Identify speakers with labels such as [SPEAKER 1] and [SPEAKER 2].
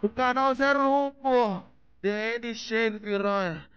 [SPEAKER 1] O canal 01, pô.
[SPEAKER 2] DN cheio, piranha.